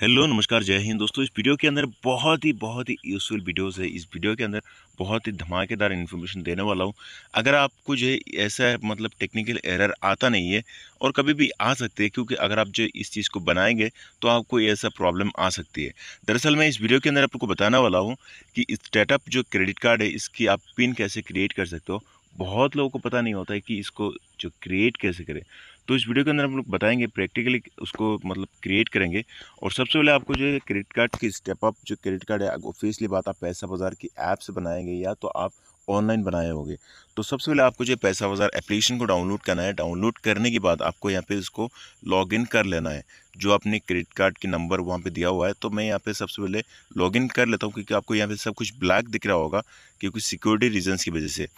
hello नमस्कार जय हिंद दोस्तों इस वीडियो के अंदर बहुत ही बहुत ही यूज़फुल वीडियोस है इस वीडियो के अंदर बहुत ही धमाकेदार इन्फॉर्मेशन देने वाला हूँ अगर आपको जो है ऐसा मतलब टेक्निकल एरर आता नहीं है और कभी भी आ सकते हैं क्योंकि अगर आप जो इस चीज़ को बनाएंगे तो आपको ऐसा प्रॉब्लम आ सकती है दरअसल मैं इस वीडियो के अंदर आपको बताने वाला हूँ कि इस डेटअप जो क्रेडिट कार्ड है इसकी आप पिन कैसे क्रिएट कर सकते हो बहुत लोगों को पता नहीं होता है कि इसको जो क्रिएट कैसे करें तो इस वीडियो के अंदर हम लोग बताएंगे प्रैक्टिकली उसको मतलब क्रिएट करेंगे और सबसे पहले आपको जो है क्रेडिट कार्ड की स्टेप अप जो क्रेडिट कार्ड है ऑफिसली बात आप पैसा बाज़ार की ऐप से बनाएंगे या तो आप ऑनलाइन बनाए होंगे तो सबसे पहले आपको जो पैसा बाज़ार एप्लीकेशन को डाउनलोड करना है डाउनलोड करने के बाद आपको यहाँ पे इसको लॉगिन कर लेना है जो आपने क्रेडिट कार्ड के नंबर वहाँ पे दिया हुआ है तो मैं यहाँ पे सबसे पहले लॉगिन कर लेता हूँ क्योंकि आपको यहाँ पे सब कुछ ब्लैक दिख रहा होगा क्योंकि सिक्योरिटी रीज़न्स की वजह से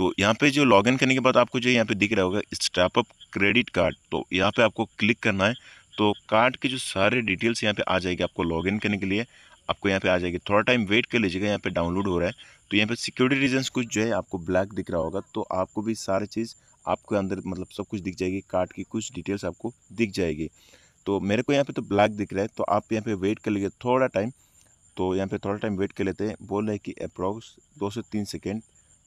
तो यहाँ पे जो लॉगिन करने के बाद आपको जो यहाँ पे दिख रहा होगा स्टापअप क्रेडिट कार्ड तो यहाँ पे आपको क्लिक करना है तो कार्ड के जो सारे डिटेल्स यहाँ पे आ जाएगी आपको लॉगिन करने के लिए आपको यहाँ पे आ जाएगी थोड़ा टाइम वेट कर लीजिएगा यहाँ पे डाउनलोड हो रहा है तो यहाँ पे सिक्योरिटी रीजन कुछ जो है आपको ब्लैक दिख रहा होगा तो आपको भी सारी चीज़ आपके अंदर मतलब सब कुछ दिख जाएगी कार्ड की कुछ डिटेल्स आपको दिख जाएगी तो मेरे को यहाँ पे तो ब्लैक दिख रहा है तो आप यहाँ पे वेट कर लीजिए थोड़ा टाइम तो यहाँ पे थोड़ा टाइम वेट कर लेते हैं बोल रहे हैं कि अप्रॉक्स दो से तीन सेकेंड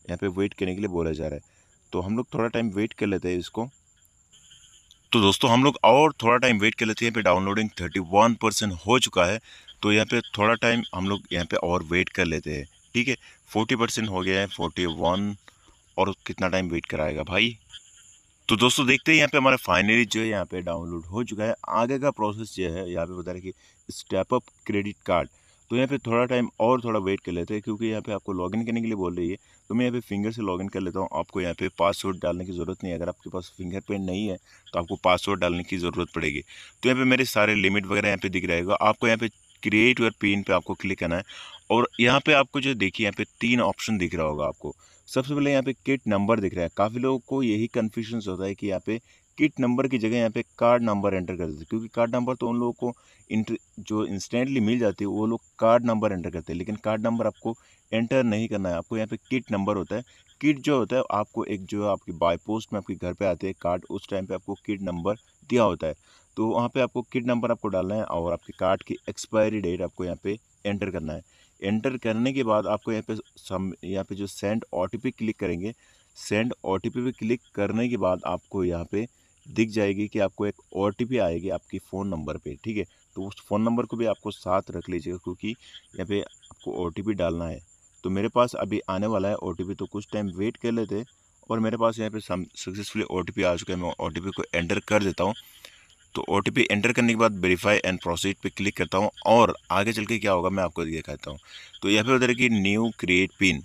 यहाँ पे वेट करने के लिए बोला जा रहा है तो हम लोग थोड़ा टाइम वेट कर लेते हैं इसको तो दोस्तों हम लोग और थोड़ा टाइम वेट कर लेते हैं यहाँ पे डाउनलोडिंग थर्टी वन परसेंट हो चुका है तो यहाँ पे थोड़ा टाइम हम लोग यहाँ पे और वेट कर लेते हैं ठीक है फोर्टी परसेंट हो गया है फोर्टी वन और कितना टाइम वेट कराएगा भाई तो दोस्तों देखते हैं यहाँ पे हमारा फाइनली जो है यहाँ पे डाउनलोड हो चुका है आगे का प्रोसेस जो है यहाँ पे बता रहे कि स्टेप अप क्रेडिट कार्ड तो यहाँ पे थोड़ा टाइम और थोड़ा वेट कर लेते हैं क्योंकि यहाँ पे आपको लॉगिन करने के लिए बोल रही है तो मैं यहाँ पे फिंगर से लॉगिन कर लेता हूँ आपको यहाँ पे पासवर्ड डालने की ज़रूरत नहीं है अगर आपके पास फिंगर प्रिंट नहीं है तो आपको पासवर्ड डालने की ज़रूरत पड़ेगी तो यहाँ पर मेरे सारे लिमिट वगैरह यहाँ पर दिख रहेगा आपको यहाँ पर क्रिएट और पिन पर आपको क्लिक करना है और यहाँ पर आपको जो देखिए यहाँ पर तीन ऑप्शन दिख रहा होगा आपको सबसे पहले यहाँ पे किट नंबर दिख रहा है काफ़ी लोगों को यही कन्फ्यूजन होता है कि यहाँ पे किट नंबर की जगह यहाँ पे कार्ड नंबर एंटर कर देते हैं क्योंकि कार्ड नंबर तो उन लोगों को इंटर जो इंस्टेंटली मिल जाती है वो लोग कार्ड नंबर एंटर करते हैं लेकिन कार्ड नंबर आपको एंटर नहीं करना है आपको यहाँ पे किट नंबर होता है किट जो होता है आपको एक जो है आपकी बाय पोस्ट में आपके घर पर आते हैं कार्ड उस टाइम पर आपको किट नंबर दिया होता है तो वहाँ पर आपको किट नंबर आपको डालना है और आपके कार्ड की एक्सपायरी डेट आपको यहाँ पर एंटर करना है एंटर करने के बाद आपको यहाँ पे सम यहाँ पे जो सेंड ओ क्लिक करेंगे सेंड ओ पे क्लिक करने के बाद आपको यहाँ पे दिख जाएगी कि आपको एक ओ आएगी आपके फ़ोन नंबर पे ठीक है तो उस फ़ोन नंबर को भी आपको साथ रख लीजिएगा क्योंकि यहाँ पे आपको ओ डालना है तो मेरे पास अभी आने वाला है ओ तो कुछ टाइम वेट कर लेते और मेरे पास यहाँ पे सक्सेसफुली ओ आ चुका है मैं ओ को एंटर कर देता हूँ तो ओ एंटर करने के बाद वेरीफाई एंड प्रोसीड पे क्लिक करता हूँ और आगे चल के क्या होगा मैं आपको दिखाता हूँ तो यहाँ पर उधर की न्यू क्रिएट पिन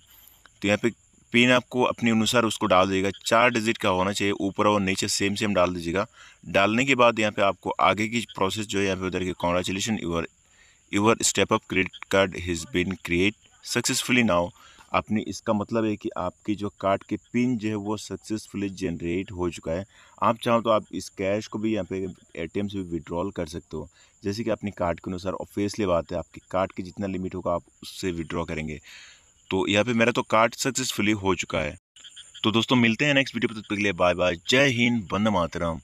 तो यहाँ पर पिन आपको अपने अनुसार उसको डाल दीजिएगा चार डिजिट का होना चाहिए ऊपर और नीचे सेम सेम डाल दीजिएगा डालने के बाद यहाँ पे आपको आगे की प्रोसेस जो है यहाँ पे उधर के congratulation your your step up credit card has been create successfully now आपने इसका मतलब है कि आपकी जो कार्ड के पिन जो है वो सक्सेसफुली जनरेट हो चुका है आप चाहो तो आप इस कैश को भी यहाँ पे एटीएम से भी विड्रॉल कर सकते हो जैसे कि अपनी कार्ड के अनुसार ऑफिसली बात है आपके कार्ड की जितना लिमिट होगा आप उससे विड्रॉ करेंगे तो यहाँ पे मेरा तो कार्ड सक्सेसफुली हो चुका है तो दोस्तों मिलते हैं नेक्स्ट वीडियो पर तब तक के लिए बाय बाय जय हिंद बंद मातरम